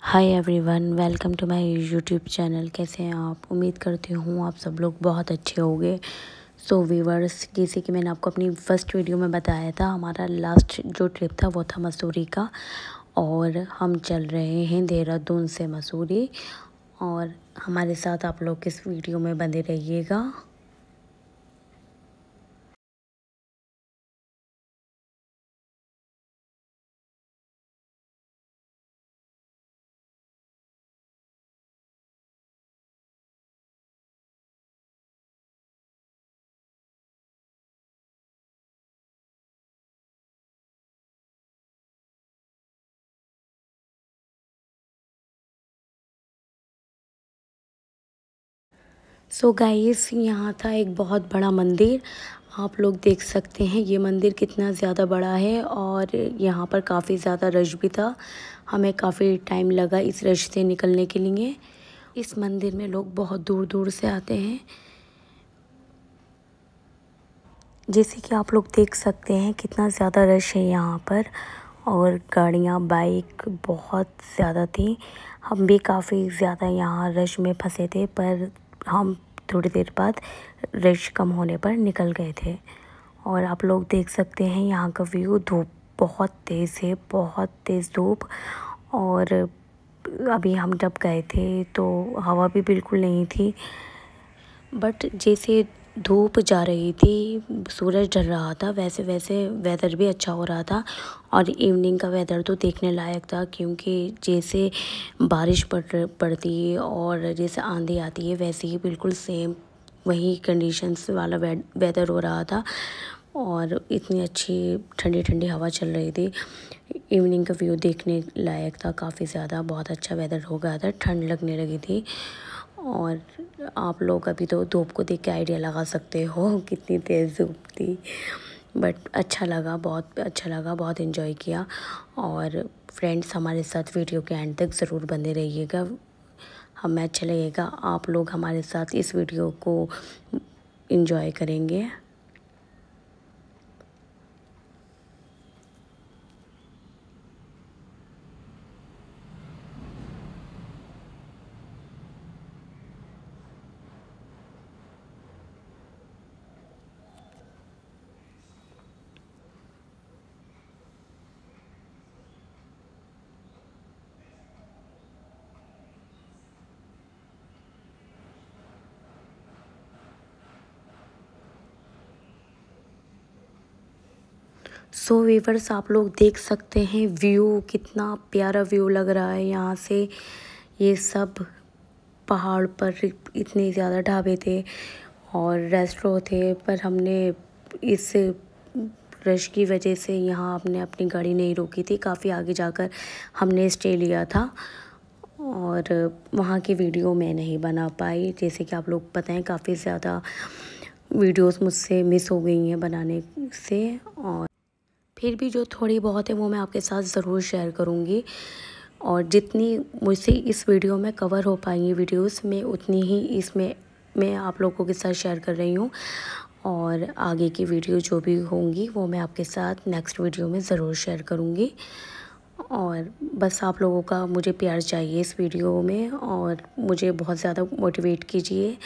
hi everyone welcome to my YouTube channel कैसे हैं आप उम्मीद करती हूँ आप सब लोग बहुत अच्छे होंगे सो वीवर्स जैसे कि मैंने आपको अपनी फर्स्ट वीडियो में बताया था हमारा लास्ट जो ट्रिप था वो था मसूरी का और हम चल रहे हैं देहरादून से मसूरी और हमारे साथ आप लोग इस वीडियो में बंधे रहिएगा सो गाइस यहाँ था एक बहुत बड़ा मंदिर आप लोग देख सकते हैं ये मंदिर कितना ज़्यादा बड़ा है और यहाँ पर काफ़ी ज़्यादा रश भी था हमें काफ़ी टाइम लगा इस रश से निकलने के लिए इस मंदिर में लोग बहुत दूर दूर से आते हैं जैसे कि आप लोग देख सकते हैं कितना ज़्यादा रश है यहाँ पर और गाड़ियाँ बाइक बहुत ज़्यादा थी हम भी काफ़ी ज़्यादा यहाँ रश में फंसे थे पर हम थोड़ी देर बाद रश कम होने पर निकल गए थे और आप लोग देख सकते हैं यहाँ का व्यू धूप बहुत तेज़ है बहुत तेज़ धूप और अभी हम जब गए थे तो हवा भी बिल्कुल नहीं थी बट जैसे धूप जा रही थी सूरज ढल रहा था वैसे वैसे वेदर भी अच्छा हो रहा था और इवनिंग का वेदर तो देखने लायक था क्योंकि जैसे बारिश पड़ पड़ती है और जैसे आंधी आती है वैसे ही बिल्कुल सेम वही कंडीशंस वाला वेदर हो रहा था और इतनी अच्छी ठंडी ठंडी हवा चल रही थी इवनिंग का व्यू देखने लायक था काफ़ी ज़्यादा बहुत अच्छा वेदर हो गया था ठंड लगने लगी थी और आप लोग अभी तो धूप को देख के आइडिया लगा सकते हो कितनी तेज़ धूप थी बट अच्छा लगा बहुत अच्छा लगा बहुत इन्जॉय किया और फ्रेंड्स हमारे साथ वीडियो के एंड तक ज़रूर बने रहिएगा हमें अच्छा लगेगा आप लोग हमारे साथ इस वीडियो को इन्जॉय करेंगे सो so, वीवर्स आप लोग देख सकते हैं व्यू कितना प्यारा व्यू लग रहा है यहाँ से ये सब पहाड़ पर इतने ज़्यादा ढाबे थे और रेस्टोरों थे पर हमने इस रश की वजह से यहाँ हमने अपनी गाड़ी नहीं रोकी थी काफ़ी आगे जाकर हमने स्टे लिया था और वहाँ की वीडियो मैं नहीं बना पाई जैसे कि आप लोग पता है काफ़ी ज़्यादा वीडियोस मुझसे मिस हो गई हैं बनाने से और फिर भी जो थोड़ी बहुत है वो मैं आपके साथ ज़रूर शेयर करूँगी और जितनी मुझसे इस वीडियो में कवर हो पाएंगी वीडियोस में उतनी ही इसमें मैं आप लोगों के साथ शेयर कर रही हूँ और आगे की वीडियो जो भी होंगी वो मैं आपके साथ नेक्स्ट वीडियो में ज़रूर शेयर करूँगी और बस आप लोगों का मुझे प्यार चाहिए इस वीडियो में और मुझे बहुत ज़्यादा मोटिवेट कीजिए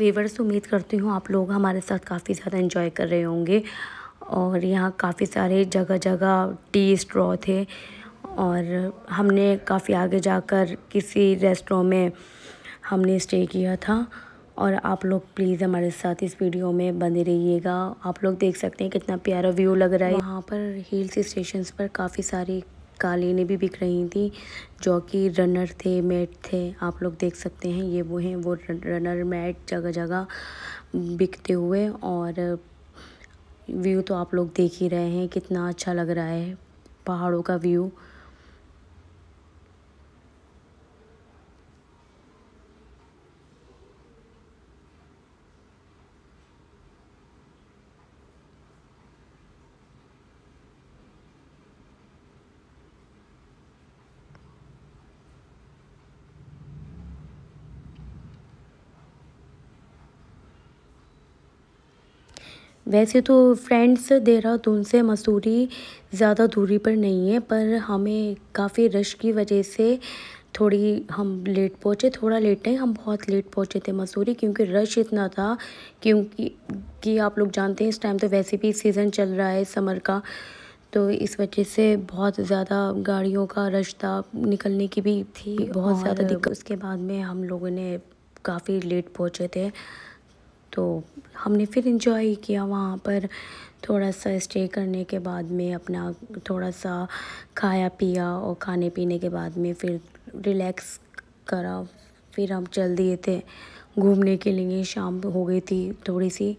वीवर्स उम्मीद करती हूँ आप लोग हमारे साथ काफ़ी ज़्यादा इन्जॉय कर रहे होंगे और यहाँ काफ़ी सारे जगह जगह टी स्ट्रॉ थे और हमने काफ़ी आगे जाकर किसी रेस्टोरेंट में हमने स्टे किया था और आप लोग प्लीज़ हमारे साथ इस वीडियो में बने रहिएगा आप लोग देख सकते हैं कितना प्यारा व्यू लग रहा है वहाँ पर हिल्स स्टेशन पर काफ़ी सारी कालीनें भी बिक रही थी जो कि रनर थे मैट थे आप लोग देख सकते हैं ये वो हैं वो रनर मैट जगह जगह बिकते हुए और व्यू तो आप लोग देख ही रहे हैं कितना अच्छा लग रहा है पहाड़ों का व्यू वैसे तो फ्रेंड्स देहरादून से मसूरी ज़्यादा दूरी पर नहीं है पर हमें काफ़ी रश की वजह से थोड़ी हम लेट पहुँचे थोड़ा लेट नहीं हम बहुत लेट पहुँचे थे मसूरी क्योंकि रश इतना था क्योंकि कि आप लोग जानते हैं इस टाइम तो वैसे भी सीज़न चल रहा है समर का तो इस वजह से बहुत ज़्यादा गाड़ियों का रश था निकलने की भी थी बहुत ज़्यादा दिक्कत उसके बाद में हम लोगों ने काफ़ी लेट पहुँचे थे तो हमने फिर इंजॉय किया वहाँ पर थोड़ा सा स्टे करने के बाद में अपना थोड़ा सा खाया पिया और खाने पीने के बाद में फिर रिलैक्स करा फिर हम चल दिए थे घूमने के लिए शाम हो गई थी थोड़ी सी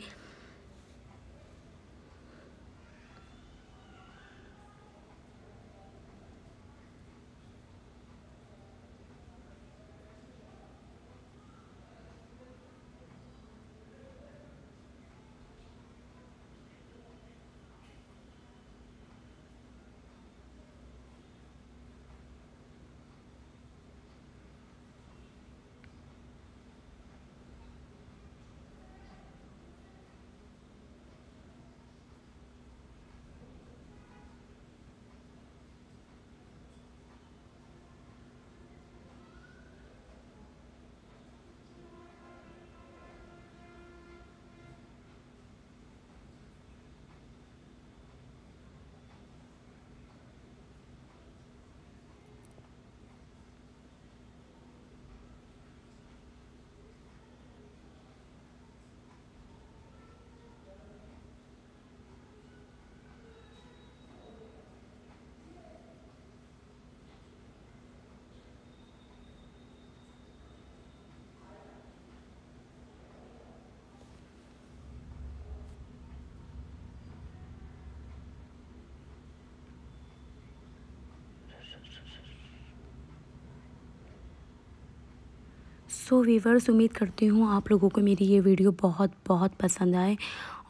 सो वीवर्स उम्मीद करती हूँ आप लोगों को मेरी ये वीडियो बहुत बहुत पसंद आए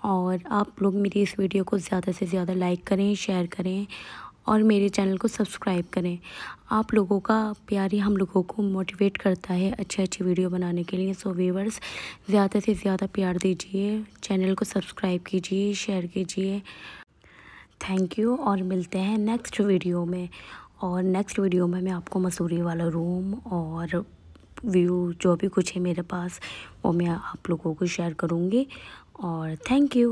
और आप लोग मेरी इस वीडियो को ज़्यादा से ज़्यादा लाइक करें शेयर करें और मेरे चैनल को सब्सक्राइब करें आप लोगों का प्यार ही हम लोगों को मोटिवेट करता है अच्छे अच्छे वीडियो बनाने के लिए सो वीवर्स ज़्यादा से ज़्यादा प्यार दीजिए चैनल को सब्सक्राइब कीजिए शेयर कीजिए थैंक यू और मिलते हैं नेक्स्ट वीडियो में और नेक्स्ट वीडियो में मैं आपको मसूरी वाला रूम और व्यू जो भी कुछ है मेरे पास वो मैं आप लोगों को शेयर करूँगी और थैंक यू